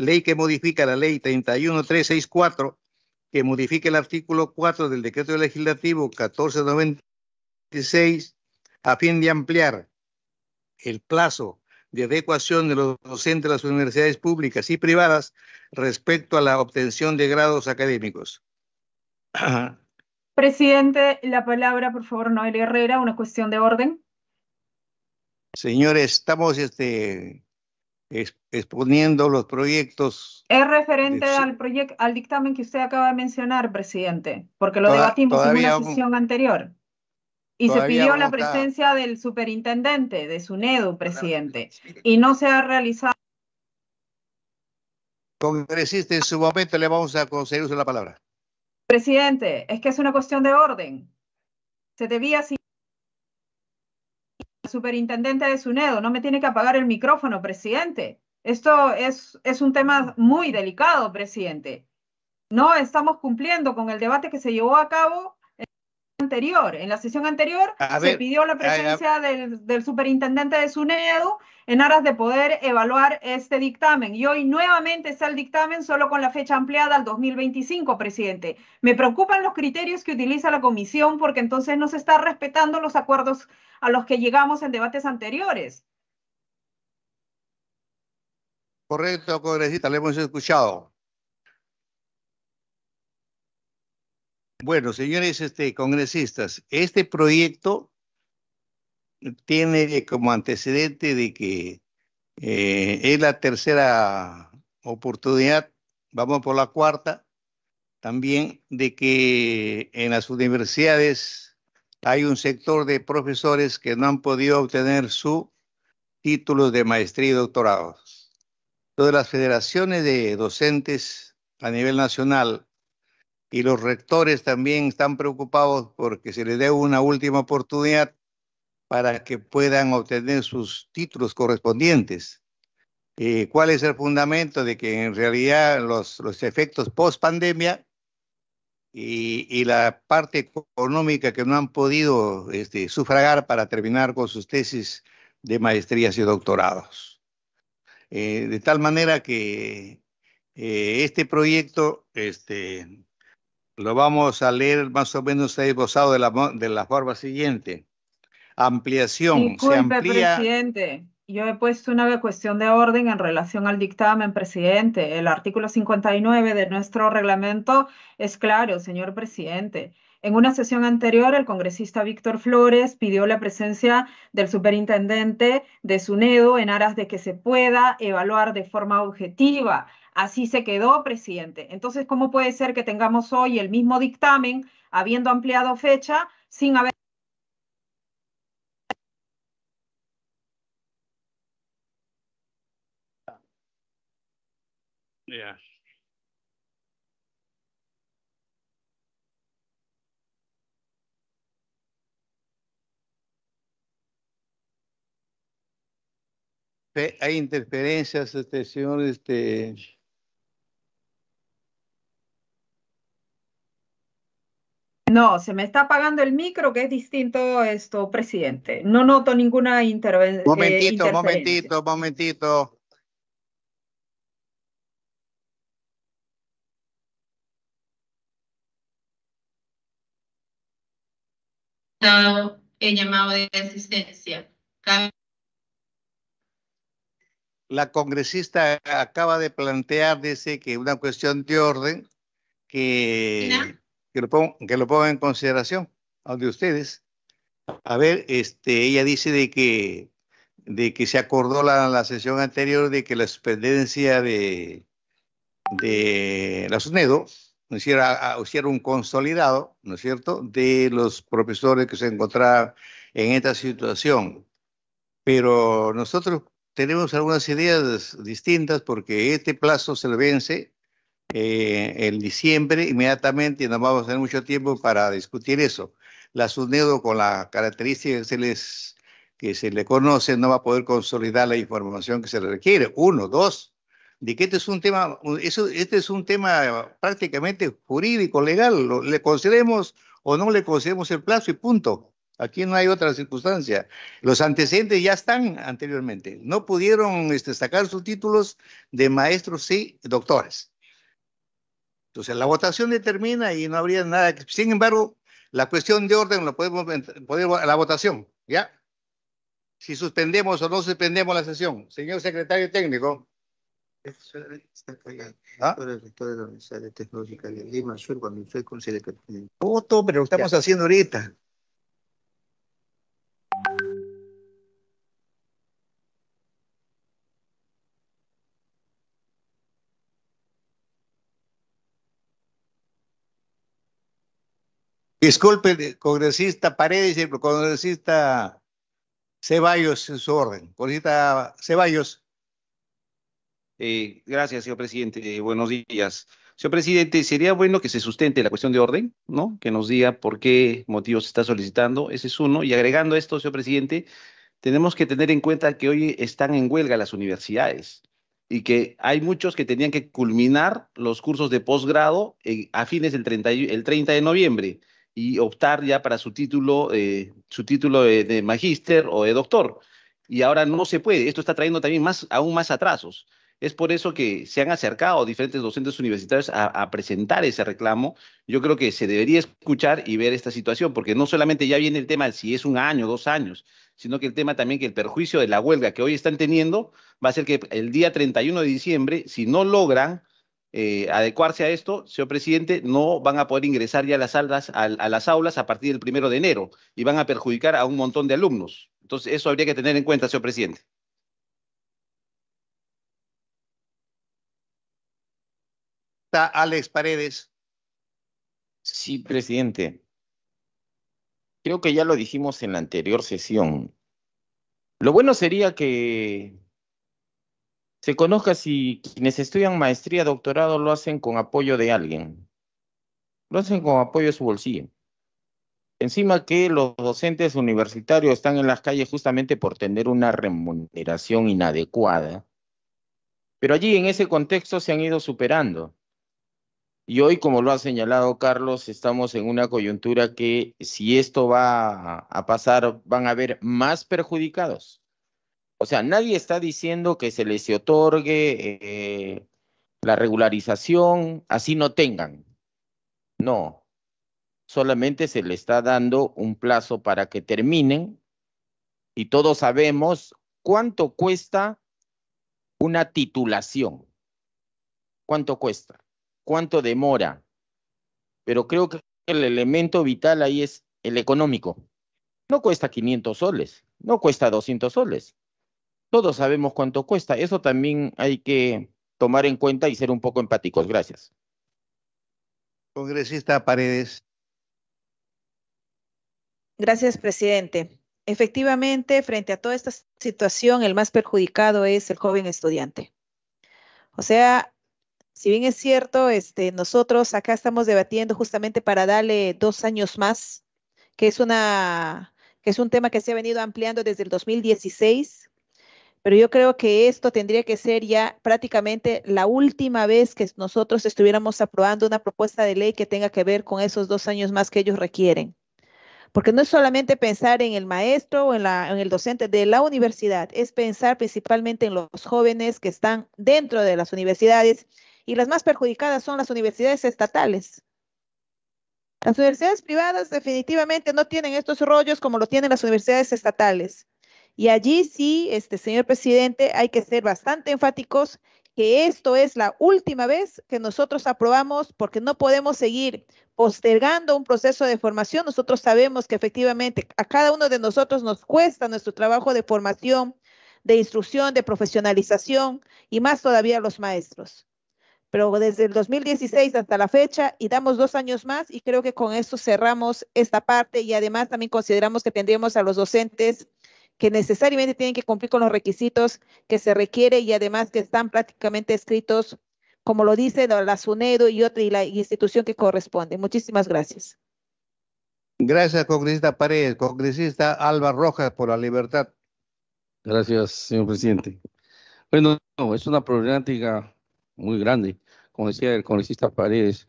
ley que modifica la ley 31364, que modifica el artículo 4 del decreto legislativo 1496, a fin de ampliar el plazo de adecuación de los docentes de las universidades públicas y privadas respecto a la obtención de grados académicos. Presidente, la palabra, por favor, Noel Herrera, una cuestión de orden. Señores, estamos este, exponiendo los proyectos. Es referente al proyecto, al dictamen que usted acaba de mencionar, presidente, porque lo debatimos en una sesión anterior. Y se pidió la presencia del superintendente de SUNEDU, presidente, y no se ha realizado. Congresista, en su momento le vamos a conseguir la palabra. Presidente, es que es una cuestión de orden. Se debía superintendente de SUNEDO, no me tiene que apagar el micrófono, presidente. Esto es, es un tema muy delicado, presidente. No estamos cumpliendo con el debate que se llevó a cabo en la sesión anterior se pidió la presencia del, superintendente de SUNEDU en aras de poder evaluar este dictamen. Y hoy nuevamente está el dictamen solo con la fecha ampliada al 2025, presidente. Me preocupan los criterios que utiliza la comisión porque entonces no se está respetando los acuerdos a los que llegamos en debates anteriores. Correcto, congresista, le hemos escuchado. Bueno, señores este, congresistas, este proyecto tiene como antecedente de que eh, es la tercera oportunidad, vamos por la cuarta, también de que en las universidades hay un sector de profesores que no han podido obtener su título de maestría y doctorado. Todas las federaciones de docentes a nivel nacional y los rectores también están preocupados porque se les dé una última oportunidad para que puedan obtener sus títulos correspondientes. Eh, ¿Cuál es el fundamento de que en realidad los, los efectos post pandemia y, la parte económica que no han podido este, sufragar para terminar con sus tesis de maestrías y doctorados? Eh, de tal manera que eh, este proyecto este, lo vamos a leer más o menos esbozado de la, de la forma siguiente. Ampliación. se amplía... presidente. Yo he puesto una cuestión de orden en relación al dictamen, presidente. El artículo 59 de nuestro reglamento es claro, señor presidente. En una sesión anterior, el congresista Víctor Flores pidió la presencia del superintendente de SUNEDO en aras de que se pueda evaluar de forma objetiva así se quedó, presidente. Entonces, ¿cómo puede ser que tengamos hoy el mismo dictamen, habiendo ampliado fecha, sin haber... Hay interferencias, este señor, este, No, se me está apagando el micro, que es distinto esto, presidente. No noto ninguna intervención. Eh, momentito, momentito, momentito. el llamado de asistencia. la congresista acaba de plantear, dice que una cuestión de orden, que que lo, pongan, en consideración, a de ustedes. A ver, este, ella dice de que, de que se acordó la, la sesión anterior de que la suspendencia de, de la SUNEDO hiciera, hiciera un consolidado, ¿no es cierto?, de los profesores que se encontraban en esta situación. Pero nosotros tenemos algunas ideas distintas porque este plazo se le vence eh, en diciembre, inmediatamente, y no vamos a tener mucho tiempo para discutir eso. La SUNEDO, con la característica que se, les, que se le conoce, no va a poder consolidar la información que se le requiere. Uno, dos, de que este es un tema, eso, este es un tema prácticamente jurídico, legal, lo, le concedemos o no le concedemos el plazo y punto. Aquí no hay otra circunstancia. Los antecedentes ya están anteriormente. No pudieron este, sacar sus títulos de maestros y doctores. Entonces, la votación determina y no habría nada. sin embargo, la cuestión de orden la podemos poner a la votación, ¿ya? Si suspendemos o no suspendemos la sesión. Señor secretario técnico. ¿Ah? ¿Ah? Voto, pero lo estamos haciendo ahorita. Disculpe, congresista Paredes y congresista Ceballos en su orden. Congresista Ceballos. Eh, gracias, señor presidente. Eh, buenos días. Señor presidente, sería bueno que se sustente la cuestión de orden, ¿no? Que nos diga por qué motivos se está solicitando. Ese es uno. Y agregando esto, señor presidente, tenemos que tener en cuenta que hoy están en huelga las universidades y que hay muchos que tenían que culminar los cursos de posgrado eh, a fines del 30 de noviembre y optar ya para su título, eh, su título de, magíster o de doctor. Y ahora no se puede. Esto está trayendo también más, aún más atrasos. Es por eso que se han acercado diferentes docentes universitarios a, a, presentar ese reclamo. Yo creo que se debería escuchar y ver esta situación, porque no solamente ya viene el tema de si es un año, dos años, sino que el tema también que el perjuicio de la huelga que hoy están teniendo va a ser que el día 31 de diciembre, si no logran eh, adecuarse a esto, señor presidente, no van a poder ingresar ya las, aulas, a, las aulas a partir del primero de enero y van a perjudicar a un montón de alumnos. Entonces, eso habría que tener en cuenta, señor presidente. Está Alex Paredes. Sí, presidente. Creo que ya lo dijimos en la anterior sesión. Lo bueno sería que se conozca si quienes estudian maestría, doctorado lo hacen con apoyo de alguien. Lo hacen con apoyo de su bolsillo. Encima que los docentes universitarios están en las calles justamente por tener una remuneración inadecuada. Pero allí en ese contexto se han ido superando. Y hoy, como lo ha señalado Carlos, estamos en una coyuntura que si esto va a pasar, van a haber más perjudicados o sea, nadie está diciendo que se les otorgue eh, la regularización, así no tengan. No, solamente se le está dando un plazo para que terminen y todos sabemos cuánto cuesta una titulación. ¿Cuánto cuesta? ¿Cuánto demora? Pero creo que el elemento vital ahí es el económico. No cuesta 500 soles, no cuesta 200 soles todos sabemos cuánto cuesta. Eso también hay que tomar en cuenta y ser un poco empáticos. Gracias. Congresista Paredes. Gracias, presidente. Efectivamente, frente a toda esta situación, el más perjudicado es el joven estudiante. O sea, si bien es cierto, este, nosotros acá estamos debatiendo justamente para darle dos años más, que es una que es un tema que se ha venido ampliando desde el 2016 pero yo creo que esto tendría que ser ya prácticamente la última vez que nosotros estuviéramos aprobando una propuesta de ley que tenga que ver con esos dos años más que ellos requieren. Porque no es solamente pensar en el maestro o en, el docente de la universidad, es pensar principalmente en los jóvenes que están dentro de las universidades y las más perjudicadas son las universidades estatales. Las universidades privadas definitivamente no tienen estos rollos como lo tienen las universidades estatales. Y allí sí, este señor presidente, hay que ser bastante enfáticos que esto es la última vez que nosotros aprobamos porque no podemos seguir postergando un proceso de formación. Nosotros sabemos que efectivamente a cada uno de nosotros nos cuesta nuestro trabajo de formación, de instrucción, de profesionalización y más todavía los maestros. Pero desde el 2016 hasta la fecha y damos dos años más y creo que con esto cerramos esta parte y además también consideramos que tendríamos a los docentes que necesariamente tienen que cumplir con los requisitos que se requiere y además que están prácticamente escritos, como lo dice la SUNEDO y otra y la institución que corresponde. Muchísimas gracias. Gracias, congresista Paredes. Congresista Alba Rojas por la libertad. Gracias, señor presidente. Bueno, es una problemática muy grande, como decía el congresista Paredes.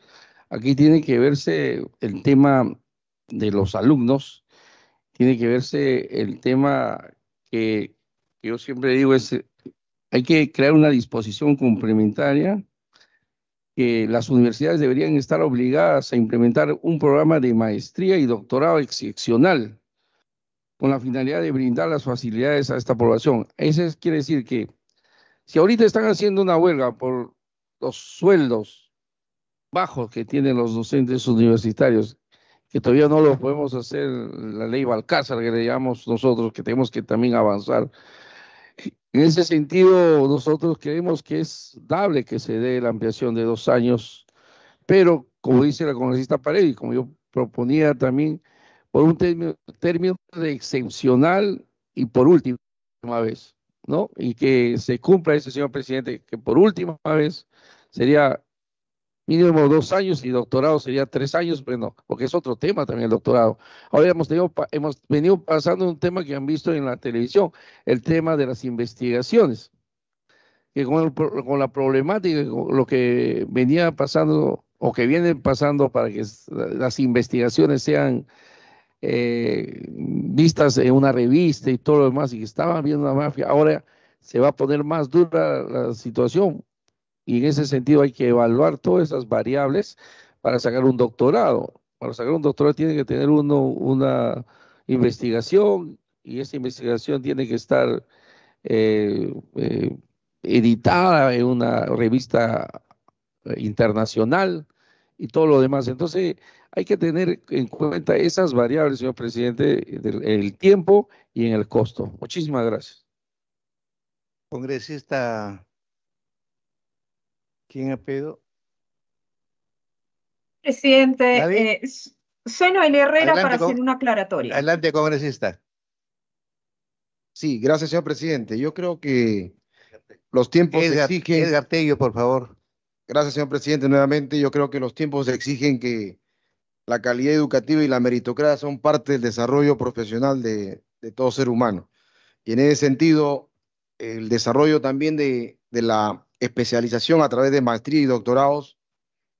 Aquí tiene que verse el tema de los alumnos tiene que verse el tema que yo siempre digo es, hay que crear una disposición complementaria que las universidades deberían estar obligadas a implementar un programa de maestría y doctorado excepcional con la finalidad de brindar las facilidades a esta población. Eso quiere decir que si ahorita están haciendo una huelga por los sueldos bajos que tienen los docentes universitarios que todavía no lo podemos hacer, la ley Balcázar que le llamamos nosotros, que tenemos que también avanzar. En ese sentido, nosotros creemos que es dable que se dé la ampliación de dos años, pero como dice la congresista Paredes, como yo proponía también, por un término, de excepcional y por última vez, ¿no? Y que se cumpla ese, señor presidente, que por última vez sería mínimo dos años y doctorado sería tres años, pero no porque es otro tema también el doctorado. Ahora hemos, tenido, hemos venido pasando un tema que han visto en la televisión, el tema de las investigaciones, que con, la problemática, lo que venía pasando o que viene pasando para que las investigaciones sean eh, vistas en una revista y todo lo demás, y que estaban viendo la mafia, ahora se va a poner más dura la situación y en ese sentido hay que evaluar todas esas variables para sacar un doctorado. Para sacar un doctorado tiene que tener uno una investigación y esa investigación tiene que estar eh, eh, editada en una revista eh, internacional y todo lo demás. Entonces, hay que tener en cuenta esas variables, señor presidente, en el tiempo y en el costo. Muchísimas gracias. Congresista ¿Quién ha pedido? Presidente, eh, soy Herrera para hacer una aclaratoria. Adelante, congresista. Sí, gracias, señor presidente. Yo creo que los tiempos exigen... Edgar Tello, por favor. Gracias, señor presidente. Nuevamente, yo creo que los tiempos exigen que la calidad educativa y la meritocracia son parte del desarrollo profesional de, todo ser humano. Y en ese sentido, el desarrollo también de la especialización a través de maestría y doctorados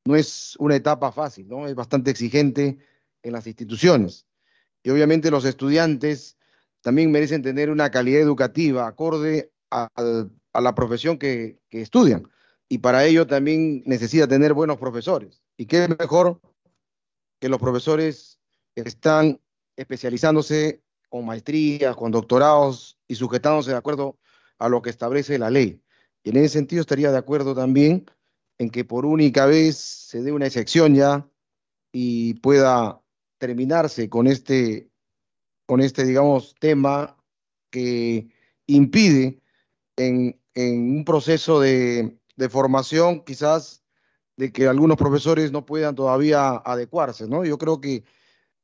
no es una etapa fácil, ¿no? Es bastante exigente en las instituciones. Y obviamente los estudiantes también merecen tener una calidad educativa acorde a, la profesión que, estudian. Y para ello también necesita tener buenos profesores. ¿Y qué mejor que los profesores están especializándose con maestrías, con doctorados y sujetándose de acuerdo a lo que establece la ley? Y en ese sentido estaría de acuerdo también en que por única vez se dé una excepción ya y pueda terminarse con este, con este digamos, tema que impide en, un proceso de, de, formación quizás de que algunos profesores no puedan todavía adecuarse, ¿no? Yo creo que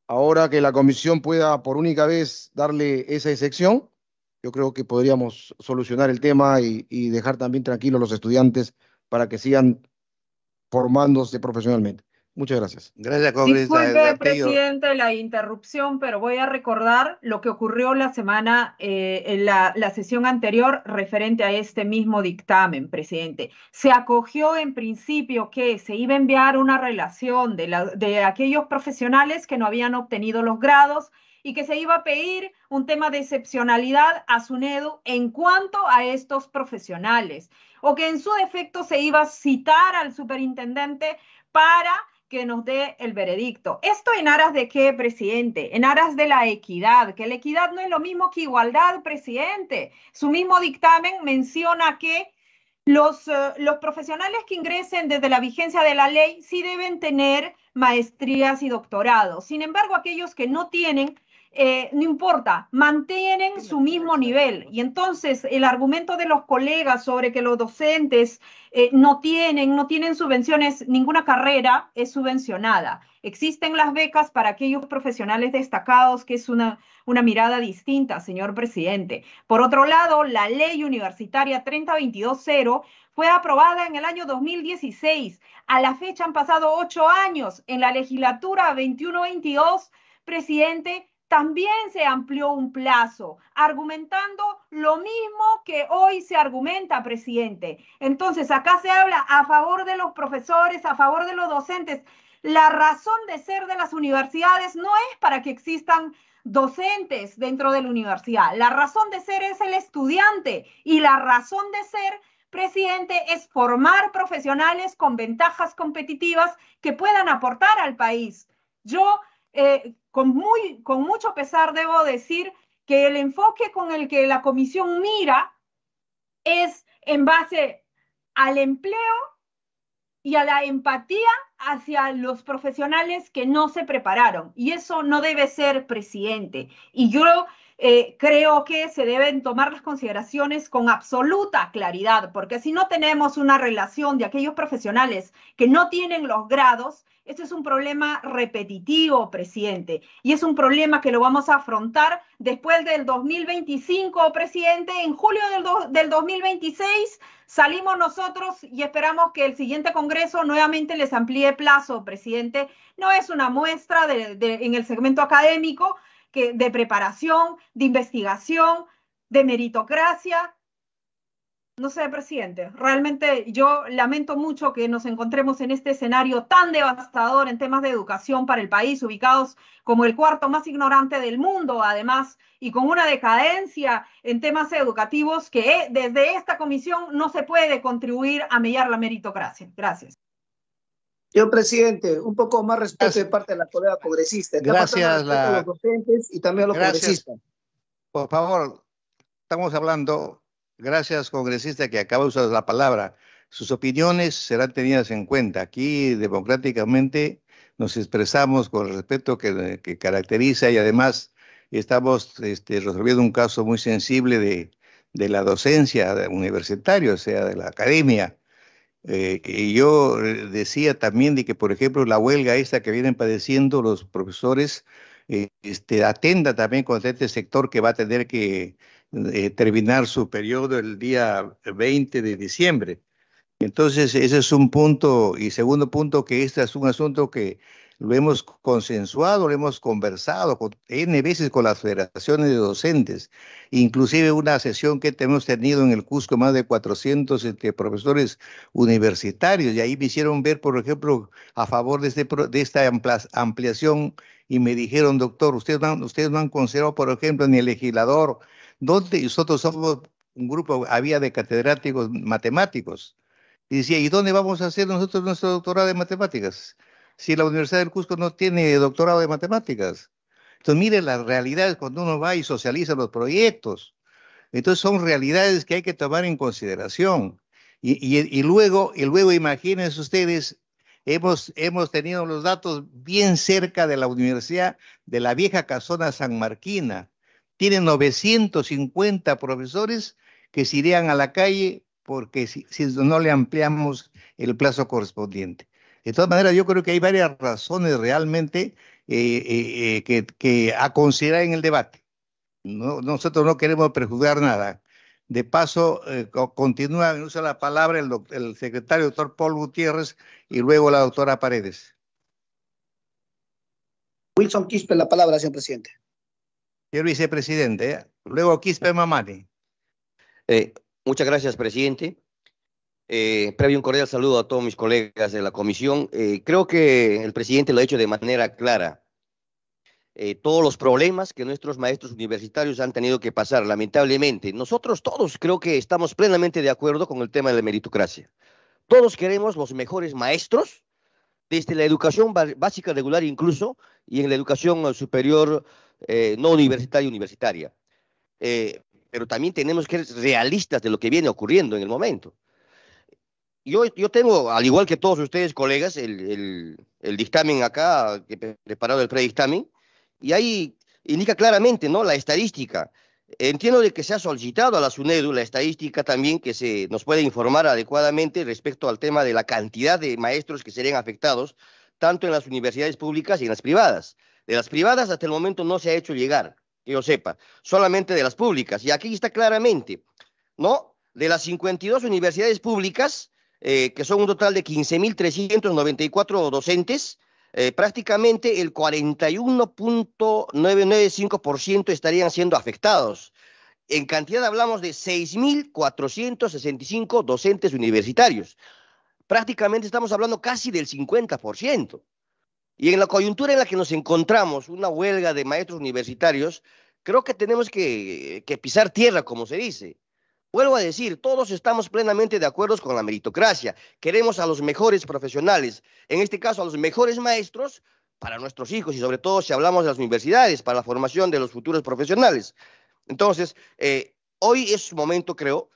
ahora que la comisión pueda por única vez darle esa excepción, yo creo que podríamos solucionar el tema y, dejar también tranquilos los estudiantes para que sigan formándose profesionalmente. Muchas gracias. Gracias, Disculpe, presidente, la interrupción, pero voy a recordar lo que ocurrió la semana, eh, en la, sesión anterior referente a este mismo dictamen, presidente. Se acogió en principio que se iba a enviar una relación de, de aquellos profesionales que no habían obtenido los grados y que se iba a pedir un tema de excepcionalidad a SUNEDU en cuanto a estos profesionales, o que en su defecto se iba a citar al superintendente para que nos dé el veredicto. ¿Esto en aras de qué, presidente? En aras de la equidad, que la equidad no es lo mismo que igualdad, presidente. Su mismo dictamen menciona que los, eh, los, profesionales que ingresen desde la vigencia de la ley sí deben tener maestrías y doctorados. Sin embargo, aquellos que no tienen eh, no importa, mantienen su mismo nivel. Y entonces el argumento de los colegas sobre que los docentes eh, no tienen, no tienen subvenciones, ninguna carrera es subvencionada. Existen las becas para aquellos profesionales destacados, que es una, una mirada distinta, señor presidente. Por otro lado, la ley universitaria 30220 fue aprobada en el año 2016. A la fecha han pasado ocho años. En la legislatura 21-22, presidente, también se amplió un plazo, argumentando lo mismo que hoy se argumenta, presidente. Entonces, acá se habla a favor de los profesores, a favor de los docentes. La razón de ser de las universidades no es para que existan docentes dentro de la universidad. La razón de ser es el estudiante y la razón de ser, presidente, es formar profesionales con ventajas competitivas que puedan aportar al país. Yo eh, con, mucho pesar debo decir que el enfoque con el que la comisión mira es en base al empleo y a la empatía hacia los profesionales que no se prepararon. Y eso no debe ser presidente. Y yo eh, creo que se deben tomar las consideraciones con absoluta claridad, porque si no tenemos una relación de aquellos profesionales que no tienen los grados, este es un problema repetitivo, presidente, y es un problema que lo vamos a afrontar después del 2025, presidente. En julio del, 2026 salimos nosotros y esperamos que el siguiente Congreso nuevamente les amplíe plazo, presidente. No es una muestra en el segmento académico que, de preparación, de investigación, de meritocracia, no sé, presidente, realmente yo lamento mucho que nos encontremos en este escenario tan devastador en temas de educación para el país, ubicados como el cuarto más ignorante del mundo, además, y con una decadencia en temas educativos que eh, desde esta comisión no se puede contribuir a mediar la meritocracia. Gracias. Señor presidente, un poco más respeto de parte de la colega progresista. Gracias a los docentes y también a los progresistas. Por favor, estamos hablando Gracias, congresista, que acaba de usar la palabra. Sus opiniones serán tenidas en cuenta. Aquí, democráticamente, nos expresamos con el respeto que, caracteriza y además estamos este, resolviendo un caso muy sensible de, la docencia universitaria, o sea, de la academia. Eh, y yo eh, decía también de que, por ejemplo, la huelga esta que vienen padeciendo los profesores, eh, este, atenda también con este sector que va a tener que eh, terminar su periodo el día 20 de diciembre. Entonces, ese es un punto. Y segundo punto, que este es un asunto que lo hemos consensuado, lo hemos conversado con, N veces con las federaciones de docentes, inclusive una sesión que hemos tenido en el Cusco, más de 400 este, profesores universitarios, y ahí me hicieron ver, por ejemplo, a favor de, este de esta ampliación, y me dijeron, doctor, ustedes ustedes no han considerado, por ejemplo, ni el legislador, donde nosotros somos un grupo, había de catedráticos matemáticos. Y decía, ¿y dónde vamos a hacer nosotros nuestro doctorado de matemáticas? Si la Universidad del Cusco no tiene doctorado de matemáticas. Entonces, mire las realidades cuando uno va y socializa los proyectos. Entonces, son realidades que hay que tomar en consideración. Y, luego, y luego, imagínense ustedes, hemos, hemos tenido los datos bien cerca de la universidad, de la vieja casona san marquina, tiene 950 profesores que se irían a la calle porque si, no le ampliamos el plazo correspondiente. De todas maneras, yo creo que hay varias razones realmente eh, eh, eh, que, a considerar en el debate. nosotros no queremos perjudicar nada. De paso, continúa en uso la palabra el, secretario doctor Paul Gutiérrez y luego la doctora Paredes. Wilson Quispe, la palabra, señor presidente el vicepresidente. Luego Quispe Mamani. Eh, muchas gracias, presidente. Eh, previo un cordial saludo a todos mis colegas de la comisión. Eh, creo que el presidente lo ha hecho de manera clara. Eh, todos los problemas que nuestros maestros universitarios han tenido que pasar, lamentablemente. Nosotros todos creo que estamos plenamente de acuerdo con el tema de la meritocracia. Todos queremos los mejores maestros, desde la educación básica regular incluso, y en la educación superior eh, no universitaria universitaria. Eh, pero también tenemos que ser realistas de lo que viene ocurriendo en el momento. Yo, tengo, al igual que todos ustedes, colegas, el, dictamen acá, preparado el predictamen, y ahí indica claramente ¿no? la estadística. Entiendo de que se ha solicitado a la SUNEDU la estadística también que se nos puede informar adecuadamente respecto al tema de la cantidad de maestros que serían afectados, tanto en las universidades públicas y en las privadas. De las privadas hasta el momento no se ha hecho llegar, que yo sepa, solamente de las públicas. Y aquí está claramente, ¿no? De las 52 universidades públicas, eh, que son un total de 15.394 docentes, eh, prácticamente el 41.995% estarían siendo afectados. En cantidad hablamos de 6.465 docentes universitarios. Prácticamente estamos hablando casi del 50%. Y en la coyuntura en la que nos encontramos, una huelga de maestros universitarios, creo que tenemos que, pisar tierra, como se dice. Vuelvo a decir, todos estamos plenamente de acuerdo con la meritocracia. Queremos a los mejores profesionales, en este caso a los mejores maestros, para nuestros hijos y sobre todo si hablamos de las universidades, para la formación de los futuros profesionales. Entonces, eh, hoy es momento, creo,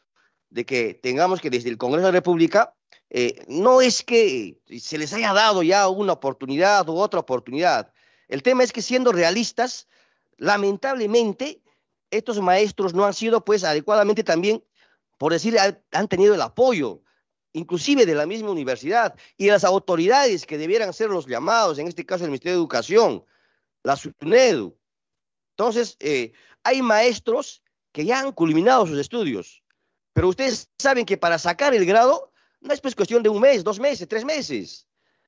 de que tengamos que desde el Congreso de la República eh, no es que se les haya dado ya una oportunidad u otra oportunidad. El tema es que siendo realistas, lamentablemente, estos maestros no han sido pues adecuadamente también, por decir, han tenido el apoyo, inclusive de la misma universidad y las autoridades que debieran ser los llamados, en este caso el Ministerio de Educación, la SUNEDU. Entonces, eh, hay maestros que ya han culminado sus estudios, pero ustedes saben que para sacar el grado no es pues cuestión de un mes, dos meses, tres meses.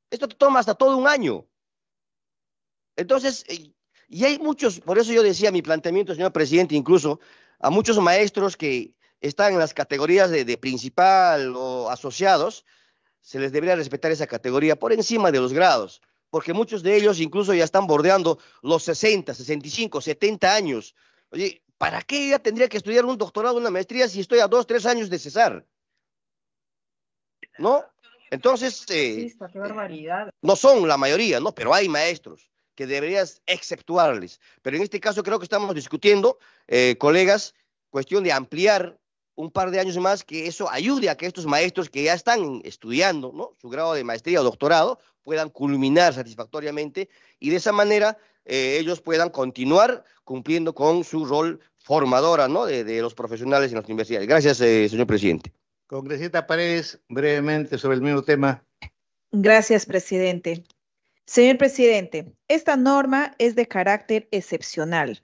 Esto te toma hasta todo un año. Entonces, eh, y hay muchos, por eso yo decía mi planteamiento, señor presidente, incluso a muchos maestros que están en las categorías de, de principal o asociados, se les debería respetar esa categoría por encima de los grados, porque muchos de ellos incluso ya están bordeando los 60, 65, 70 años. Oye, ¿para qué ya tendría que estudiar un doctorado, una maestría si estoy a dos, tres años de cesar? ¿no? Entonces, eh, no son la mayoría, ¿no? Pero hay maestros que deberías exceptuarles. Pero en este caso creo que estamos discutiendo, eh, colegas, cuestión de ampliar un par de años más, que eso ayude a que estos maestros que ya están estudiando su grado de maestría o doctorado puedan culminar satisfactoriamente y de esa manera eh, ellos puedan continuar cumpliendo con su rol formadora de, los profesionales en las universidades. Gracias, señor presidente. Congresista Paredes, brevemente sobre el mismo tema. Gracias, presidente. Señor presidente, esta norma es de carácter excepcional,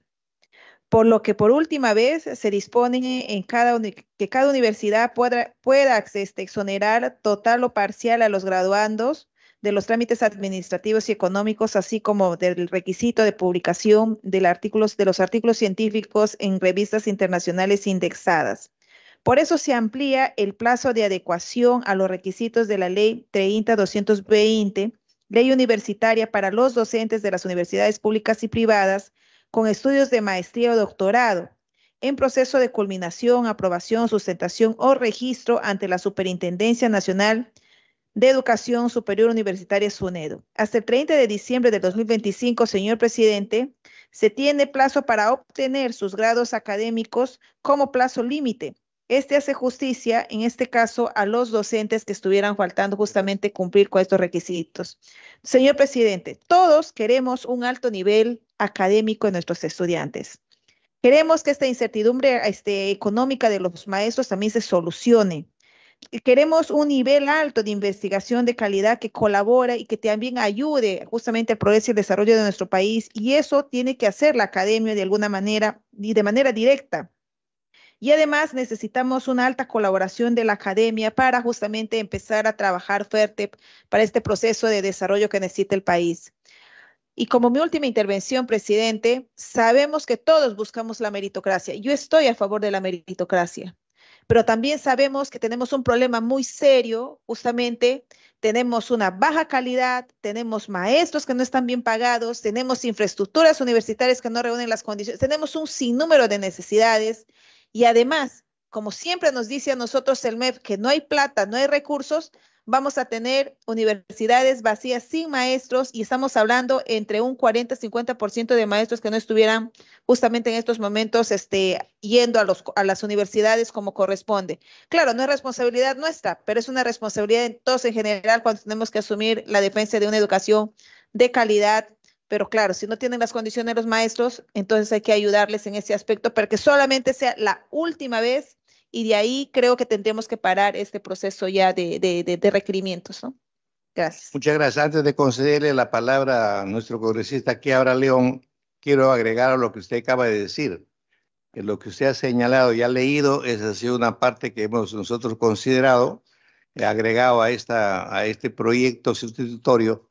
por lo que por última vez se dispone en que cada universidad pueda, exonerar total o parcial a los graduandos de los trámites administrativos y económicos, así como del requisito de publicación de los artículos científicos en revistas internacionales indexadas. Por eso se amplía el plazo de adecuación a los requisitos de la Ley 30220, Ley Universitaria para los docentes de las universidades públicas y privadas con estudios de maestría o doctorado en proceso de culminación, aprobación, sustentación o registro ante la Superintendencia Nacional de Educación Superior Universitaria SUNEDO. Hasta el 30 de diciembre de 2025, señor presidente, se tiene plazo para obtener sus grados académicos como plazo límite este hace justicia, en este caso, a los docentes que estuvieran faltando justamente cumplir con estos requisitos. Señor presidente, todos queremos un alto nivel académico en nuestros estudiantes. Queremos que esta incertidumbre este, económica de los maestros también se solucione. Queremos un nivel alto de investigación de calidad que colabore y que también ayude justamente al progreso y el desarrollo de nuestro país. Y eso tiene que hacer la academia de alguna manera y de manera directa. Y además necesitamos una alta colaboración de la academia para justamente empezar a trabajar fuerte para este proceso de desarrollo que necesita el país. Y como mi última intervención, presidente, sabemos que todos buscamos la meritocracia. Yo estoy a favor de la meritocracia, pero también sabemos que tenemos un problema muy serio, justamente tenemos una baja calidad, tenemos maestros que no están bien pagados, tenemos infraestructuras universitarias que no reúnen las condiciones, tenemos un sinnúmero de necesidades y además, como siempre nos dice a nosotros el MEF, que no hay plata, no hay recursos, vamos a tener universidades vacías sin maestros y estamos hablando entre un 40 50% de maestros que no estuvieran justamente en estos momentos este, yendo a, los, a las universidades como corresponde. Claro, no es responsabilidad nuestra, pero es una responsabilidad de todos en general cuando tenemos que asumir la defensa de una educación de calidad pero claro, si no tienen las condiciones los maestros, entonces hay que ayudarles en ese aspecto para que solamente sea la última vez y de ahí creo que tendremos que parar este proceso ya de, de, de, requerimientos, ¿no? Gracias. Muchas gracias. Antes de concederle la palabra a nuestro congresista aquí ahora, León, quiero agregar a lo que usted acaba de decir. Que lo que usted ha señalado y ha leído, es ha sido una parte que hemos nosotros considerado, eh, agregado a, esta, a este proyecto sustitutorio,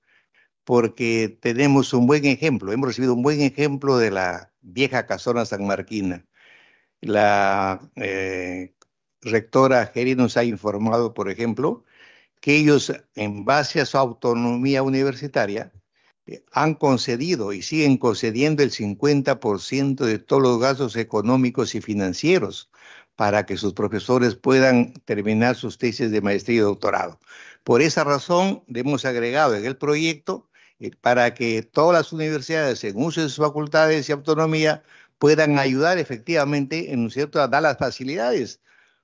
porque tenemos un buen ejemplo, hemos recibido un buen ejemplo de la vieja casona sanmarquina. La eh, rectora Geri nos ha informado, por ejemplo, que ellos, en base a su autonomía universitaria, eh, han concedido y siguen concediendo el 50% de todos los gastos económicos y financieros para que sus profesores puedan terminar sus tesis de maestría y doctorado. Por esa razón, hemos agregado en el proyecto eh, para que todas las universidades, en uso de sus facultades y autonomía, puedan ayudar efectivamente en un cierto a dar las facilidades.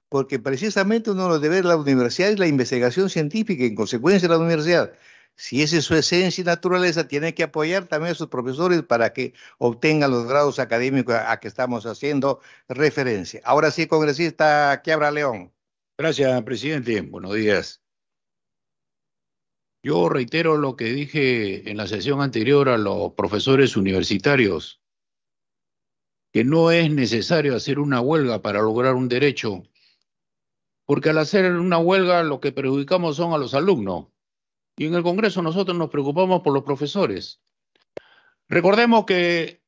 Porque precisamente uno de los deberes de la universidad es la investigación científica, en consecuencia de la universidad. Si esa es su esencia y naturaleza, tiene que apoyar también a sus profesores para que obtengan los grados académicos a, que estamos haciendo referencia. Ahora sí, congresista Quiabra León. Gracias, presidente. Buenos días. Yo reitero lo que dije en la sesión anterior a los profesores universitarios, que no es necesario hacer una huelga para lograr un derecho, porque al hacer una huelga lo que perjudicamos son a los alumnos. Y en el Congreso nosotros nos preocupamos por los profesores. Recordemos que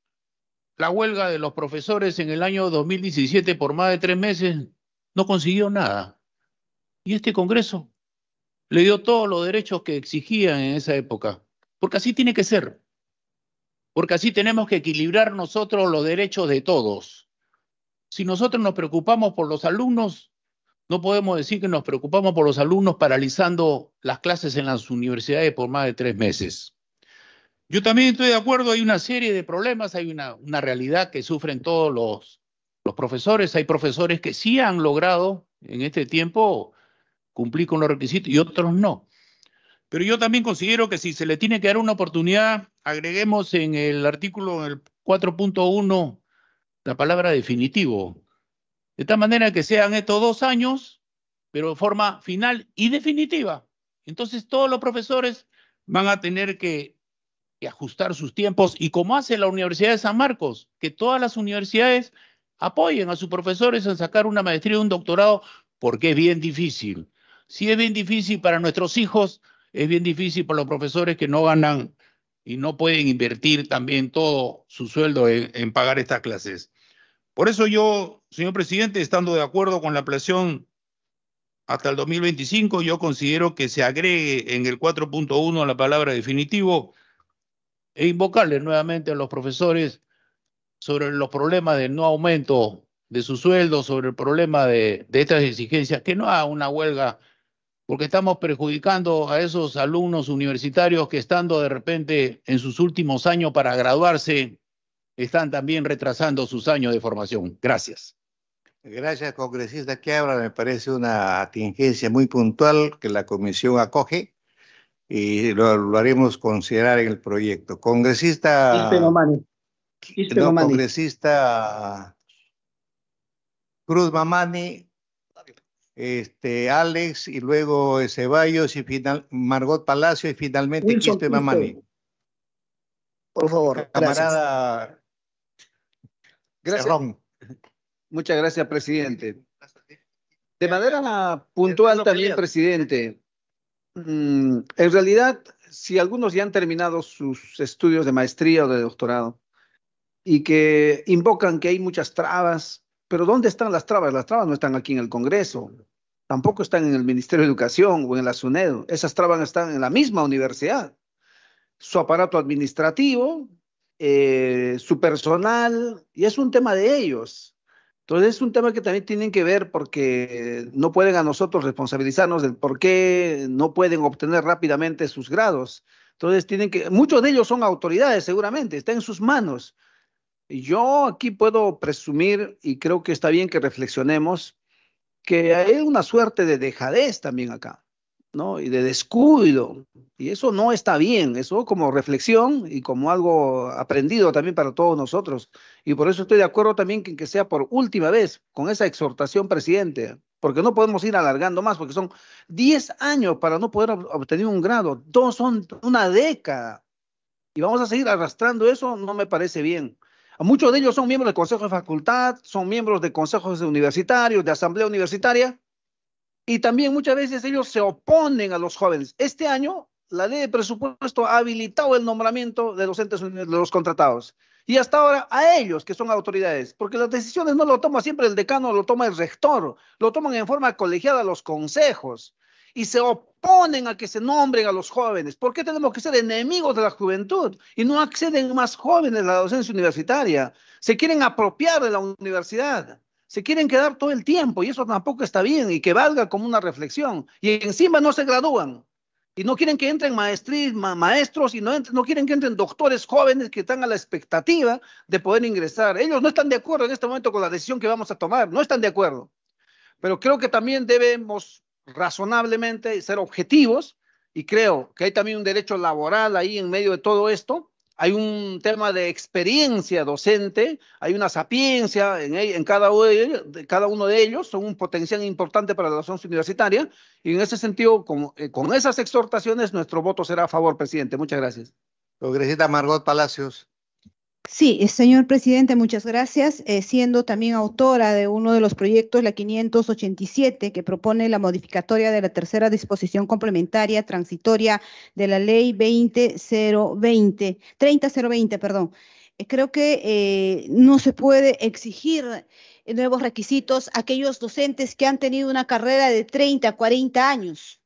la huelga de los profesores en el año 2017 por más de tres meses no consiguió nada. Y este Congreso le dio todos los derechos que exigían en esa época, porque así tiene que ser, porque así tenemos que equilibrar nosotros los derechos de todos. Si nosotros nos preocupamos por los alumnos, no podemos decir que nos preocupamos por los alumnos paralizando las clases en las universidades por más de tres meses. Yo también estoy de acuerdo, hay una serie de problemas, hay una, realidad que sufren todos los profesores, hay profesores que sí han logrado en este tiempo cumplí con los requisitos y otros no. Pero yo también considero que si se le tiene que dar una oportunidad, agreguemos en el artículo el 4.1 la palabra definitivo. De tal manera que sean estos dos años, pero de forma final y definitiva. Entonces todos los profesores van a tener que, ajustar sus tiempos y como hace la Universidad de San Marcos, que todas las universidades apoyen a sus profesores en sacar una maestría o un doctorado porque es bien difícil. Si es bien difícil para nuestros hijos, es bien difícil para los profesores que no ganan y no pueden invertir también todo su sueldo en, pagar estas clases. Por eso yo, señor presidente, estando de acuerdo con la aplación hasta el 2025, yo considero que se agregue en el 4.1 la palabra definitivo e invocarle nuevamente a los profesores sobre los problemas de no aumento de su sueldo, sobre el problema de, de estas exigencias, que no haga una huelga porque estamos perjudicando a esos alumnos universitarios que estando de repente en sus últimos años para graduarse, están también retrasando sus años de formación. Gracias. Gracias, congresista que Me parece una atingencia muy puntual que la comisión acoge y lo, haremos considerar en el proyecto. Congresista. No, congresista Cruz Mamani, este, Alex y luego eh, Ceballos y Margot Palacio y finalmente Mamani. Por favor, camarada gracias. Muchas gracias, presidente. De manera puntual también, presidente. Mm, en realidad, si algunos ya han terminado sus estudios de maestría o de doctorado y que invocan que hay muchas trabas pero ¿dónde están las trabas? Las trabas no están aquí en el Congreso, tampoco están en el Ministerio de Educación o en la SUNED. Esas trabas están en la misma universidad. Su aparato administrativo, eh, su personal, y es un tema de ellos. Entonces es un tema que también tienen que ver porque no pueden a nosotros responsabilizarnos del por qué no pueden obtener rápidamente sus grados. Entonces tienen que, muchos de ellos son autoridades seguramente, está en sus manos yo aquí puedo presumir, y creo que está bien que reflexionemos, que hay una suerte de dejadez también acá, ¿no? Y de descuido. Y eso no está bien, eso como reflexión y como algo aprendido también para todos nosotros. Y por eso estoy de acuerdo también que, que sea por última vez con esa exhortación, presidente, porque no podemos ir alargando más, porque son 10 años para no poder obtener un grado, dos son una década. Y vamos a seguir arrastrando eso, no me parece bien. Muchos de ellos son miembros del Consejo de Facultad, son miembros de consejos universitarios, de asamblea universitaria, y también muchas veces ellos se oponen a los jóvenes. Este año, la ley de presupuesto ha habilitado el nombramiento de docentes de los contratados. Y hasta ahora a ellos, que son autoridades, porque las decisiones no lo toma siempre el decano, lo toma el rector, lo toman en forma colegiada los consejos y se oponen a que se nombren a los jóvenes. ¿Por qué tenemos que ser enemigos de la juventud? Y no acceden más jóvenes a la docencia universitaria. Se quieren apropiar de la universidad. Se quieren quedar todo el tiempo y eso tampoco está bien y que valga como una reflexión. Y encima no se gradúan y no quieren que entren maestros y no quieren que entren doctores jóvenes que están a la expectativa de poder ingresar. Ellos no están de acuerdo en este momento con la decisión que vamos a tomar, no están de acuerdo. Pero creo que también debemos razonablemente, ser objetivos, y creo que hay también un derecho laboral ahí en medio de todo esto, hay un tema de experiencia docente, hay una sapiencia en, cada, uno de ellos, son un potencial importante para la razón universitaria, y en ese sentido, con, eh, con esas exhortaciones, nuestro voto será a favor, presidente. Muchas gracias. Margot Palacios. Sí, eh, señor presidente, muchas gracias. Eh, siendo también autora de uno de los proyectos, la 587, que propone la modificatoria de la tercera disposición complementaria transitoria de la ley 20020, 30020, perdón. Eh, creo que no se puede exigir nuevos requisitos a aquellos docentes que han tenido una carrera de 30, 40 años.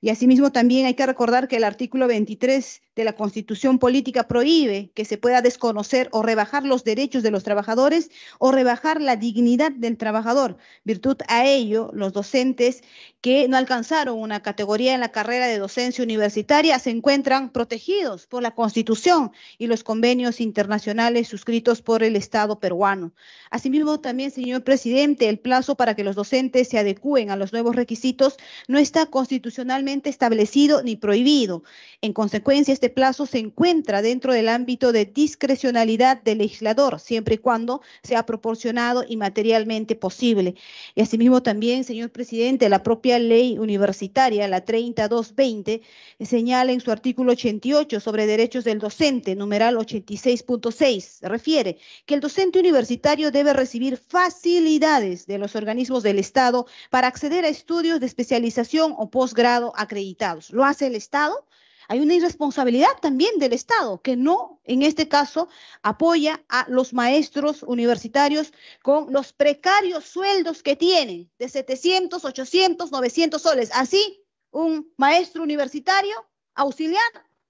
Y asimismo también hay que recordar que el artículo 23 de la Constitución Política prohíbe que se pueda desconocer o rebajar los derechos de los trabajadores o rebajar la dignidad del trabajador. Virtud a ello, los docentes que no alcanzaron una categoría en la carrera de docencia universitaria se encuentran protegidos por la Constitución y los convenios internacionales suscritos por el Estado peruano. Asimismo, también, señor presidente, el plazo para que los docentes se adecúen a los nuevos requisitos no está constitucionalmente establecido ni prohibido. En consecuencia, este este plazo se encuentra dentro del ámbito de discrecionalidad del legislador, siempre y cuando sea proporcionado y materialmente posible. Y asimismo también, señor presidente, la propia ley universitaria, la 3220, señala en su artículo 88 sobre derechos del docente, numeral 86.6, refiere que el docente universitario debe recibir facilidades de los organismos del Estado para acceder a estudios de especialización o posgrado acreditados. ¿Lo hace el Estado? Hay una irresponsabilidad también del Estado que no, en este caso, apoya a los maestros universitarios con los precarios sueldos que tienen de 700, 800, 900 soles. Así, un maestro universitario auxiliar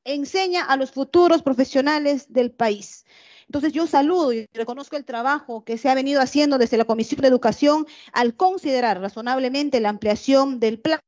enseña a los futuros profesionales del país. Entonces yo saludo y reconozco el trabajo que se ha venido haciendo desde la Comisión de Educación al considerar razonablemente la ampliación del plan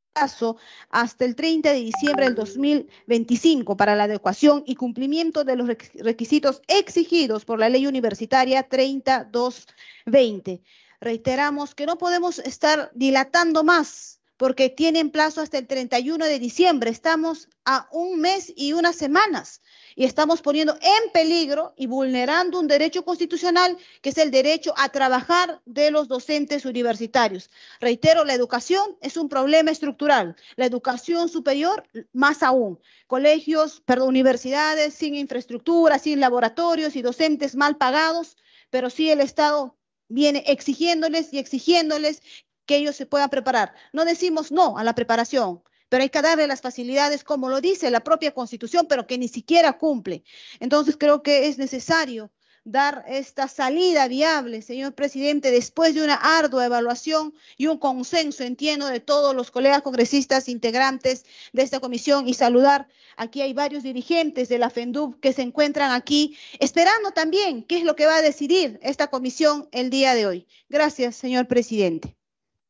hasta el 30 de diciembre del 2025 para la adecuación y cumplimiento de los requisitos exigidos por la ley universitaria 3220. Reiteramos que no podemos estar dilatando más porque tienen plazo hasta el 31 de diciembre. Estamos a un mes y unas semanas y estamos poniendo en peligro y vulnerando un derecho constitucional que es el derecho a trabajar de los docentes universitarios. Reitero, la educación es un problema estructural, la educación superior más aún. Colegios, perdón, universidades sin infraestructura, sin laboratorios y docentes mal pagados, pero sí el Estado viene exigiéndoles y exigiéndoles que ellos se puedan preparar. No decimos no a la preparación, pero hay que darle las facilidades como lo dice la propia Constitución, pero que ni siquiera cumple. Entonces creo que es necesario dar esta salida viable, señor presidente, después de una ardua evaluación y un consenso, entiendo, de todos los colegas congresistas integrantes de esta comisión y saludar. Aquí hay varios dirigentes de la FENDUB que se encuentran aquí esperando también qué es lo que va a decidir esta comisión el día de hoy. Gracias, señor presidente.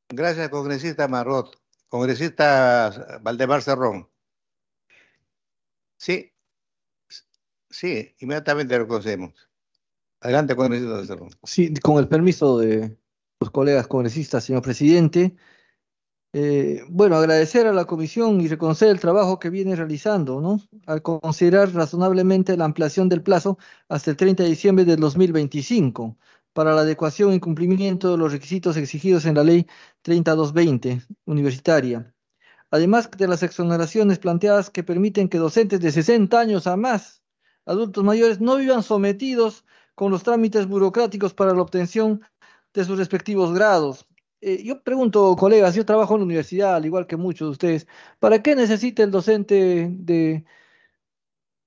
Gracias, congresista Marrot. Congresista Valdemar Cerrón. Sí, sí, inmediatamente lo conocemos. Adelante, congresista Cerrón. Sí, con el permiso de los colegas congresistas, señor presidente. Eh, bueno, agradecer a la comisión y reconocer el trabajo que viene realizando, ¿no? Al considerar razonablemente la ampliación del plazo hasta el 30 de diciembre del 2025 para la adecuación y cumplimiento de los requisitos exigidos en la Ley 3220 universitaria. Además de las exoneraciones planteadas que permiten que docentes de 60 años a más, adultos mayores, no vivan sometidos con los trámites burocráticos para la obtención de sus respectivos grados. Eh, yo pregunto, colegas, yo trabajo en la universidad, al igual que muchos de ustedes, ¿para qué necesita el docente de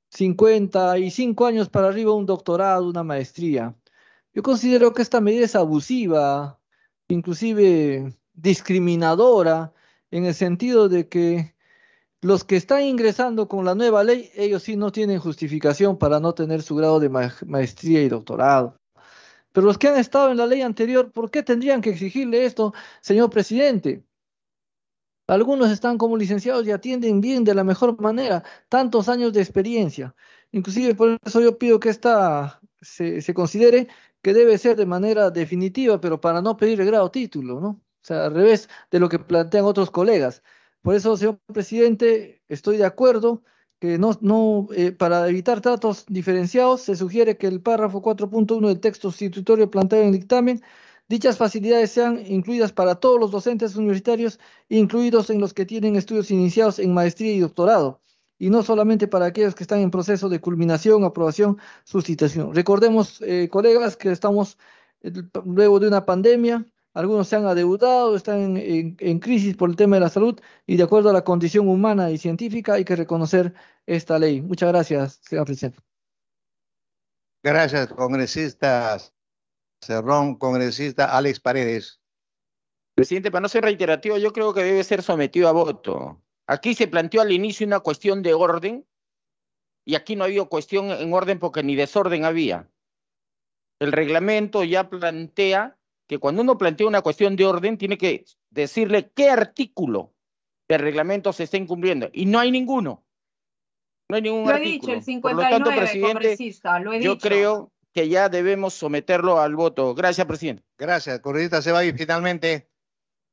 55 años para arriba un doctorado, una maestría? Yo considero que esta medida es abusiva, inclusive discriminadora, en el sentido de que los que están ingresando con la nueva ley, ellos sí no tienen justificación para no tener su grado de maestría y doctorado. Pero los que han estado en la ley anterior, ¿por qué tendrían que exigirle esto, señor presidente? Algunos están como licenciados y atienden bien de la mejor manera, tantos años de experiencia. Inclusive por eso yo pido que esta se considere que debe ser de manera definitiva, pero para no pedir el grado título, ¿no? O sea, al revés de lo que plantean otros colegas. Por eso, señor presidente, estoy de acuerdo que no, eh, para evitar tratos diferenciados se sugiere que el párrafo 4.1 del texto sustitutorio planteado en el dictamen Dichas facilidades sean incluidas para todos los docentes universitarios, incluidos en los que tienen estudios iniciados en maestría y doctorado y no solamente para aquellos que están en proceso de culminación, aprobación, suscitación. Recordemos, eh, colegas, que estamos eh, luego de una pandemia, algunos se han adeudado, están en, crisis por el tema de la salud y de acuerdo a la condición humana y científica hay que reconocer esta ley. Muchas gracias, señor presidente. Gracias, congresistas. Cerrón, congresista Alex Paredes. Presidente, para no ser reiterativo, yo creo que debe ser sometido a voto. Aquí se planteó al inicio una cuestión de orden y aquí no ha habido cuestión en orden porque ni desorden había. El reglamento ya plantea que cuando uno plantea una cuestión de orden tiene que decirle qué artículo del reglamento se está incumpliendo y no hay ninguno. No hay ningún lo he Dicho, el 59, lo tanto, presidente, yo creo que ya debemos someterlo al voto. Gracias, presidente. Gracias, corridita Seba. Y finalmente,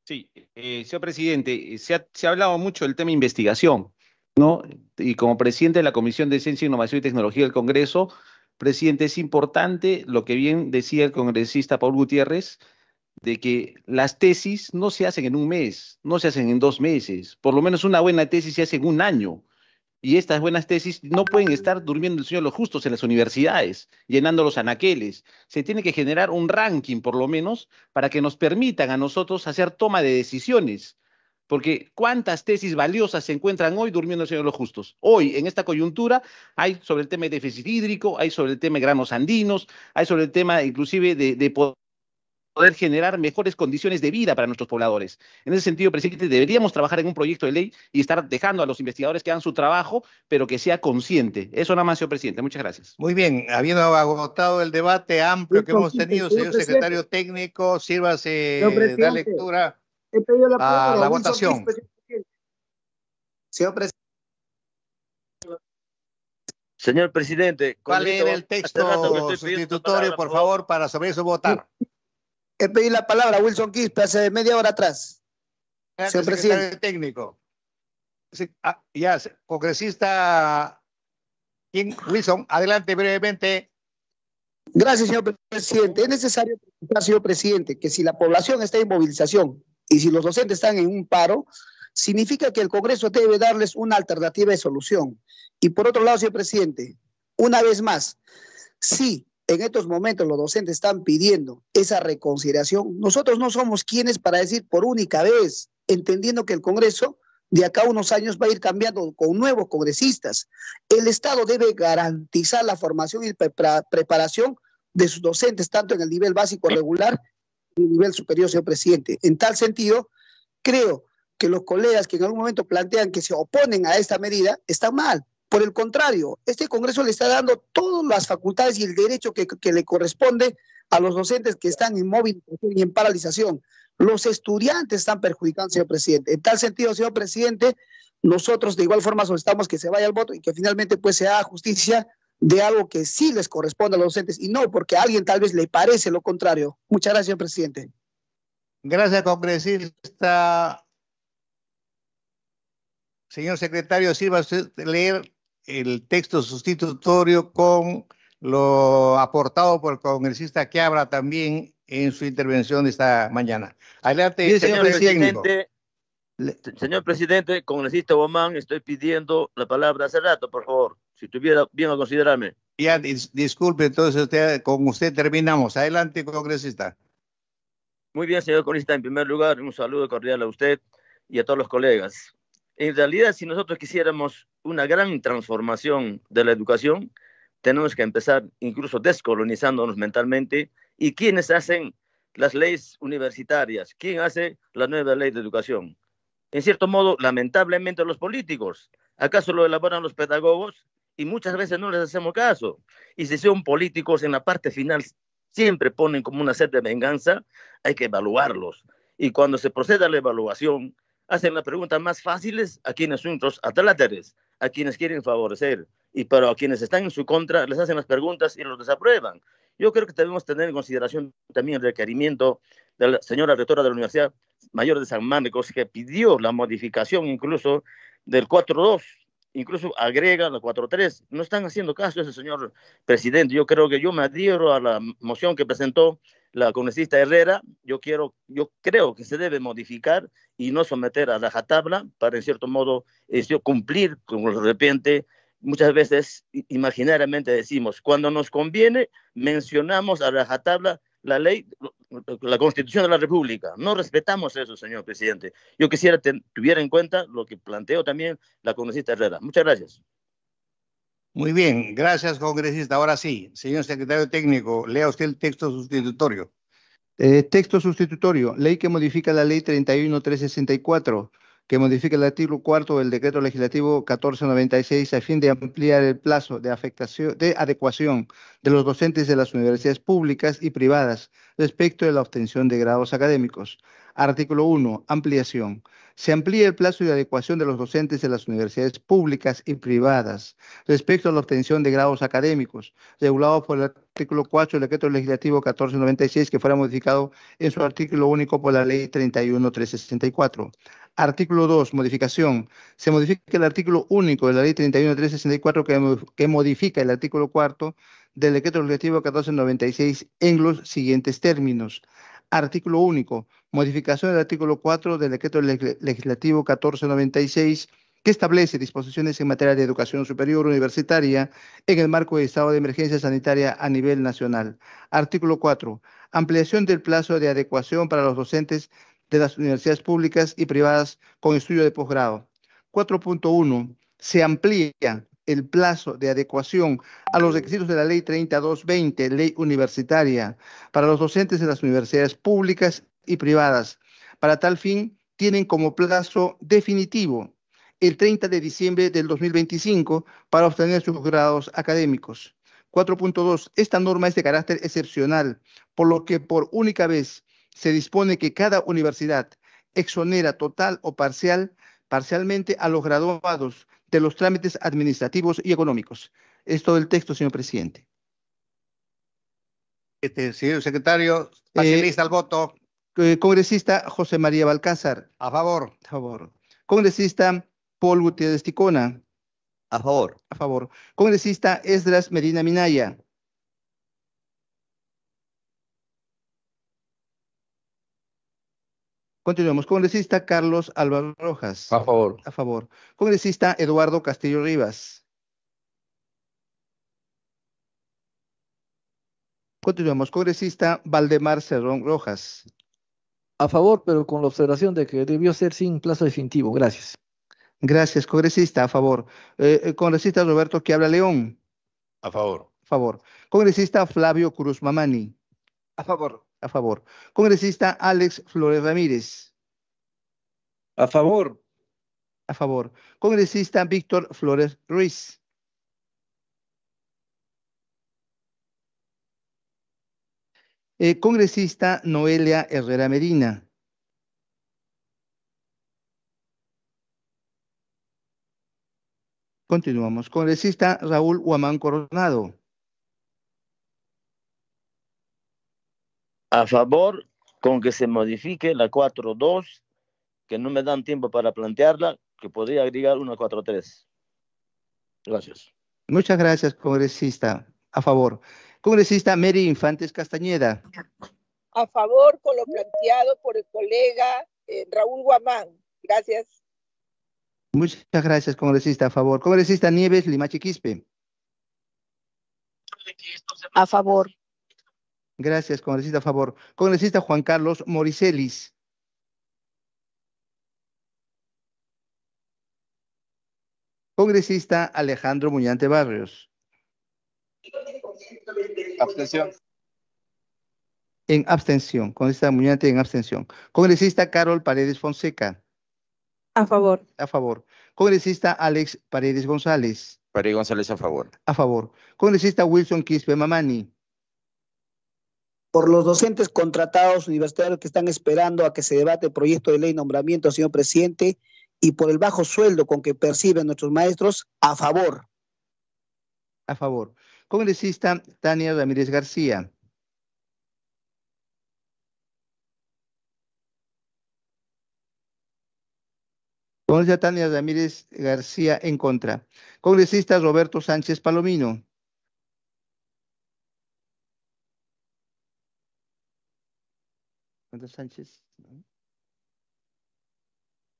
Sí, eh, señor presidente, eh, se ha, hablado mucho del tema investigación, ¿no? Y como presidente de la Comisión de Ciencia, Innovación y Tecnología del Congreso, presidente, es importante lo que bien decía el congresista Paul Gutiérrez, de que las tesis no se hacen en un mes, no se hacen en dos meses, por lo menos una buena tesis se hace en un año y estas buenas tesis no pueden estar durmiendo el Señor de los justos en las universidades, llenando los anaqueles. Se tiene que generar un ranking, por lo menos, para que nos permitan a nosotros hacer toma de decisiones. Porque cuántas tesis valiosas se encuentran hoy durmiendo el Señor de los justos. Hoy, en esta coyuntura, hay sobre el tema de déficit hídrico, hay sobre el tema de granos andinos, hay sobre el tema inclusive de, de poder poder generar mejores condiciones de vida para nuestros pobladores. En ese sentido, presidente, deberíamos trabajar en un proyecto de ley y estar dejando a los investigadores que hagan su trabajo, pero que sea consciente. Eso nada más, señor presidente. Muchas gracias. Muy bien, habiendo agotado el debate amplio que hemos tenido, señor secretario técnico, sírvase la lectura la a la votación. Señor presidente. Señor ¿cuál era el texto sustitutorio, por favor, para sobre eso votar? He pedido la palabra a Wilson Quispe hace media hora atrás. Señor presidente. Técnico. Sí, ah, ya, congresista Wilson, adelante brevemente. Gracias, señor presidente. Es necesario señor presidente, que si la población está en movilización y si los docentes están en un paro, significa que el Congreso debe darles una alternativa de solución. Y por otro lado, señor presidente, una vez más, sí, en estos momentos los docentes están pidiendo esa reconsideración. Nosotros no somos quienes para decir por única vez, entendiendo que el Congreso de acá unos años va a ir cambiando con nuevos congresistas. El Estado debe garantizar la formación y preparación de sus docentes, tanto en el nivel básico regular como en el nivel superior, señor presidente. En tal sentido, creo que los colegas que en algún momento plantean que se oponen a esta medida están mal. Por el contrario, este Congreso le está dando todas las facultades y el derecho que, le corresponde a los docentes que están inmóviles y en paralización. Los estudiantes están perjudicando, señor presidente. En tal sentido, señor presidente, nosotros de igual forma solicitamos que se vaya al voto y que finalmente pues se haga justicia de algo que sí les corresponde a los docentes y no porque a alguien tal vez le parece lo contrario. Muchas gracias, señor presidente. Gracias, congresista. Señor secretario, sirva usted leer el texto sustitutorio con lo aportado por el congresista que habla también en su intervención esta mañana. Adelante, señor, presidente. Señor presidente, congresista Bomán, estoy pidiendo la palabra hace rato, por favor, si tuviera bien a considerarme. Ya, disculpe, entonces usted, con usted terminamos. Adelante, congresista. Muy bien, señor congresista, en primer lugar, un saludo cordial a usted y a todos los colegas en realidad, si nosotros quisiéramos una gran transformación de la educación, tenemos que empezar incluso descolonizándonos mentalmente. ¿Y quiénes hacen las leyes universitarias? ¿Quién hace la nueva ley de educación? En cierto modo, lamentablemente los políticos. ¿Acaso lo elaboran los pedagogos? Y muchas veces no les hacemos caso. Y si son políticos en la parte final, siempre ponen como una sed de venganza, hay que evaluarlos. Y cuando se proceda a la evaluación, hacen las preguntas más fáciles a quienes son los a quienes quieren favorecer, y para quienes están en su contra les hacen las preguntas y los desaprueban. Yo creo que debemos tener en consideración también el requerimiento de la señora rectora de la Universidad Mayor de San Marcos, que pidió la modificación incluso del 4.2 incluso agrega la 4-3. No están haciendo caso ese señor presidente. Yo creo que yo me adhiero a la moción que presentó la congresista Herrera. Yo, quiero, yo creo que se debe modificar y no someter a la JATABLA para, en cierto modo, este, cumplir con lo de repente. Muchas veces imaginariamente decimos, cuando nos conviene, mencionamos a la JATABLA la ley, la Constitución de la República. No respetamos eso, señor presidente. Yo quisiera que tuviera en cuenta lo que planteó también la congresista Herrera. Muchas gracias. Muy bien, gracias, congresista. Ahora sí, señor secretario técnico, lea usted el texto sustitutorio. Eh, texto sustitutorio, ley que modifica la ley 31364 que modifique el artículo cuarto del decreto legislativo 1496 a fin de ampliar el plazo de de adecuación de los docentes de las universidades públicas y privadas respecto de la obtención de grados académicos. Artículo 1. Ampliación. Se amplía el plazo de adecuación de los docentes de las universidades públicas y privadas respecto a la obtención de grados académicos, regulados por el artículo 4 del decreto legislativo 1496, que fuera modificado en su artículo único por la ley 31364. Artículo 2, modificación. Se modifica el artículo único de la ley 31364 que, que modifica el artículo 4 del decreto legislativo 1496 en los siguientes términos Artículo único. Modificación del artículo 4 del decreto legislativo 1496 que establece disposiciones en materia de educación superior universitaria en el marco del estado de emergencia sanitaria a nivel nacional. Artículo 4. Ampliación del plazo de adecuación para los docentes de las universidades públicas y privadas con estudio de posgrado. 4.1. Se amplía el plazo de adecuación a los requisitos de la Ley 3220, Ley Universitaria, para los docentes de las universidades públicas y privadas. Para tal fin, tienen como plazo definitivo el 30 de diciembre del 2025 para obtener sus grados académicos. 4.2. Esta norma es de carácter excepcional, por lo que por única vez se dispone que cada universidad exonera total o parcial parcialmente a los graduados de los trámites administrativos y económicos. Es todo el texto, señor presidente. Este, eh, señor secretario, facilita eh, voto. Eh, congresista José María Balcázar. A favor. A favor. Congresista Paul Gutiérrez Ticona. A favor. A favor. Congresista Esdras Medina Minaya. Continuemos. Congresista Carlos Álvaro Rojas. A favor. A favor. Congresista Eduardo Castillo Rivas. Continuamos. Congresista Valdemar Cerrón Rojas. A favor, pero con la observación de que debió ser sin plazo definitivo. Gracias. Gracias, congresista. A favor. Eh, eh, congresista Roberto que León. A favor. A favor. Congresista Flavio Cruz Mamani. A favor. A favor. Congresista Alex Flores Ramírez. A favor. A favor. Congresista Víctor Flores Ruiz. Eh, congresista Noelia Herrera Medina. Continuamos. Congresista Raúl Huamán Coronado. a favor con que se modifique la 4-2, que no me dan tiempo para plantearla, que podría agregar una 4-3. Gracias. Muchas gracias, congresista. A favor. Congresista Mary Infantes Castañeda. A favor con lo planteado por el colega eh, Raúl Guamán. Gracias. Muchas gracias, congresista. A favor. Congresista Nieves Quispe. A favor. Gracias, congresista, a favor. Congresista Juan Carlos Moricelis. Congresista Alejandro Muñante Barrios. Abstención. En abstención. Congresista Muñante en abstención. Congresista Carol Paredes Fonseca. A favor. A favor. Congresista Alex Paredes González. Paredes González a favor. A favor. Congresista Wilson Quispe Mamani por los docentes contratados universitarios que están esperando a que se debate el proyecto de ley de nombramiento, señor presidente, y por el bajo sueldo con que perciben nuestros maestros, a favor. A favor. Congresista Tania Ramírez García. Congresista Tania Ramírez García en contra. Congresista Roberto Sánchez Palomino. Sánchez.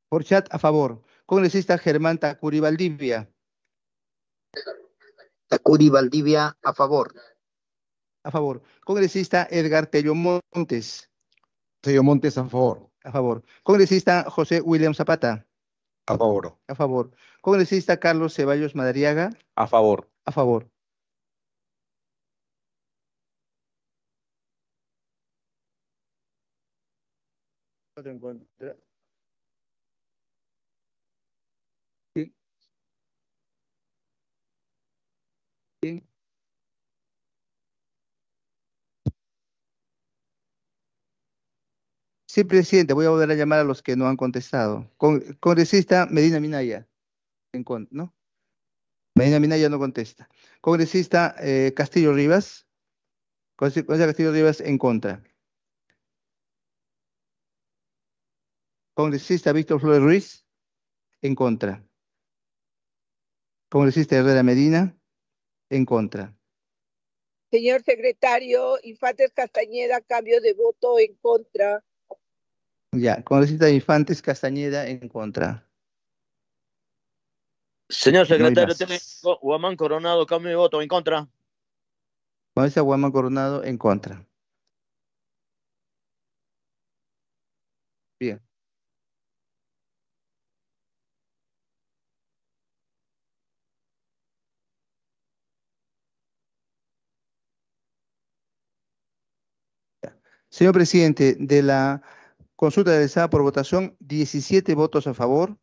Por chat, a favor. Congresista Germán Tacuri Valdivia. Tacuri Valdivia, a favor. A favor. Congresista Edgar Tello Montes. Tello Montes, a favor. A favor. Congresista José William Zapata. A favor. A favor. Congresista Carlos Ceballos Madariaga. A favor. A favor. ¿Sí? presidente, voy a volver a llamar a los que no han contestado. congresista Medina Minaya, en, ¿no? Medina Minaya no contesta. Congresista eh, Castillo Rivas, congresista Castillo Rivas en contra. Congresista Víctor Flores Ruiz, en contra. Congresista Herrera Medina, en contra. Señor secretario, Infantes Castañeda, cambio de voto en contra. Ya, congresista Infantes Castañeda, en contra. Señor secretario Guamán Coronado, cambio de voto en contra. Congresista Guamán Coronado, en contra. Señor presidente, de la consulta realizada por votación, 17 votos a favor,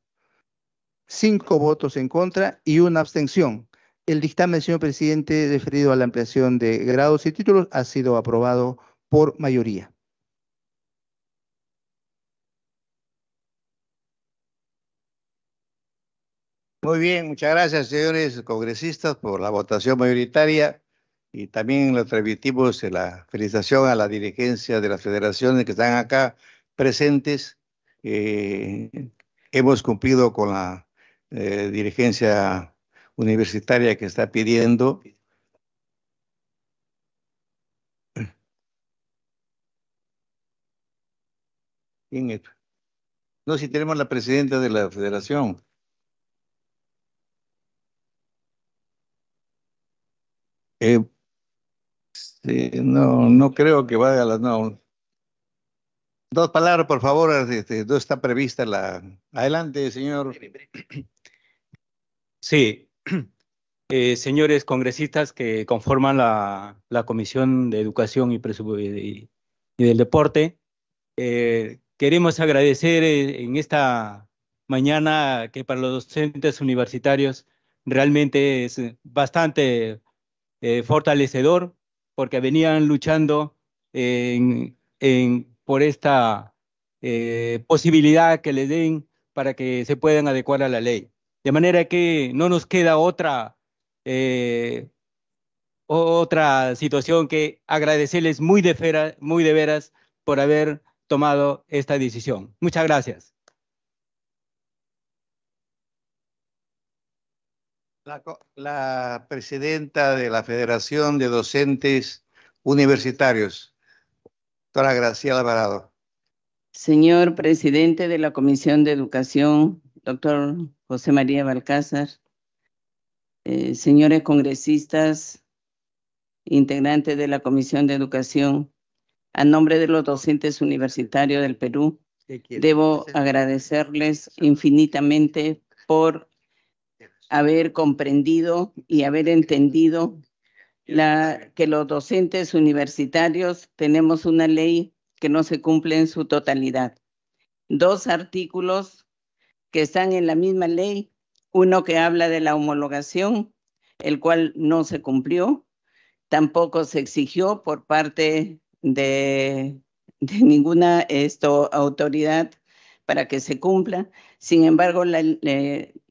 5 votos en contra y una abstención. El dictamen, señor presidente, referido a la ampliación de grados y títulos ha sido aprobado por mayoría. Muy bien, muchas gracias, señores congresistas, por la votación mayoritaria y también le transmitimos la felicitación a la dirigencia de las federaciones que están acá presentes. Eh, hemos cumplido con la eh, dirigencia universitaria que está pidiendo. No, si tenemos la presidenta de la federación. Eh, este, no, no creo que vaya a la... No. Dos palabras, por favor. Este, no está prevista la... Adelante, señor. Sí. Eh, señores congresistas que conforman la, Comisión de Educación y, y, y del Deporte, eh, queremos agradecer eh, en esta mañana que para los docentes universitarios realmente es bastante fortalecedor porque venían luchando en, por esta eh, posibilidad que le den para que se puedan adecuar a la ley. De manera que no nos queda otra, eh, otra situación que agradecerles muy de, muy de veras por haber tomado esta decisión. Muchas gracias. La, presidenta de la Federación de Docentes Universitarios, doctora Graciela Alvarado. Señor presidente de la Comisión de Educación, doctor José María Balcázar, eh, señores congresistas, integrantes de la Comisión de Educación, a nombre de los docentes universitarios del Perú, debo agradecerles infinitamente por haber comprendido y haber entendido que los docentes universitarios tenemos una ley que no se cumple en su totalidad. Dos artículos que están en la misma ley, uno que habla de la homologación, el cual no se cumplió, tampoco se exigió por parte de, ninguna esto, autoridad para que se cumpla. Sin embargo, la,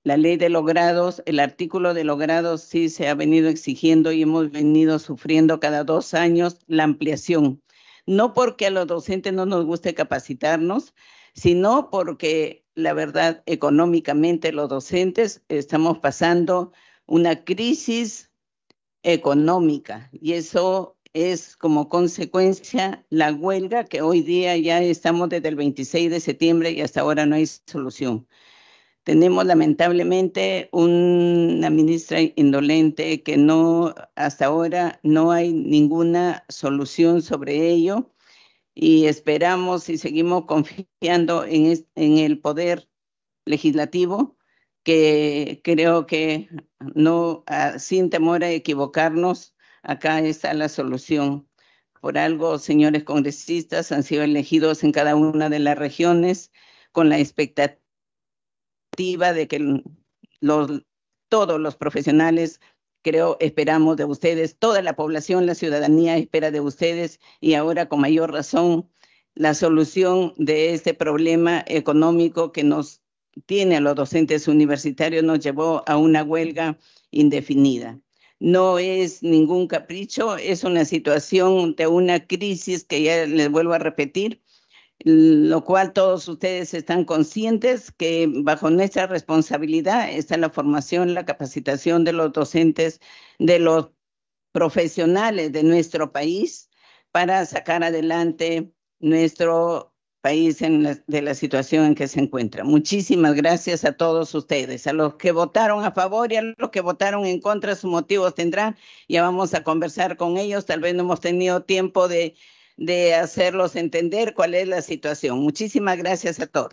la ley de logrados, el artículo de logrados sí se ha venido exigiendo y hemos venido sufriendo cada dos años la ampliación. No porque a los docentes no nos guste capacitarnos, sino porque la verdad económicamente los docentes estamos pasando una crisis económica y eso es como consecuencia la huelga que hoy día ya estamos desde el 26 de septiembre y hasta ahora no hay solución. Tenemos lamentablemente una ministra indolente que no, hasta ahora no hay ninguna solución sobre ello y esperamos y seguimos confiando en, el poder legislativo que creo que no, ah, sin temor a equivocarnos, acá está la solución. Por algo, señores congresistas, han sido elegidos en cada una de las regiones con la expectativa de que todos los profesionales, creo, esperamos de ustedes, toda la población, la ciudadanía espera de ustedes y ahora con mayor razón la solución de este problema económico que nos tiene a los docentes universitarios nos llevó a una huelga indefinida. No es ningún capricho, es una situación de una crisis que ya les vuelvo a repetir, lo cual todos ustedes están conscientes que bajo nuestra responsabilidad está la formación, la capacitación de los docentes, de los profesionales de nuestro país para sacar adelante nuestro país en de la situación en que se encuentra. Muchísimas gracias a todos ustedes, a los que votaron a favor y a los que votaron en contra, sus motivos tendrán. Ya vamos a conversar con ellos, tal vez no hemos tenido tiempo de de hacerlos entender cuál es la situación. Muchísimas gracias a todos.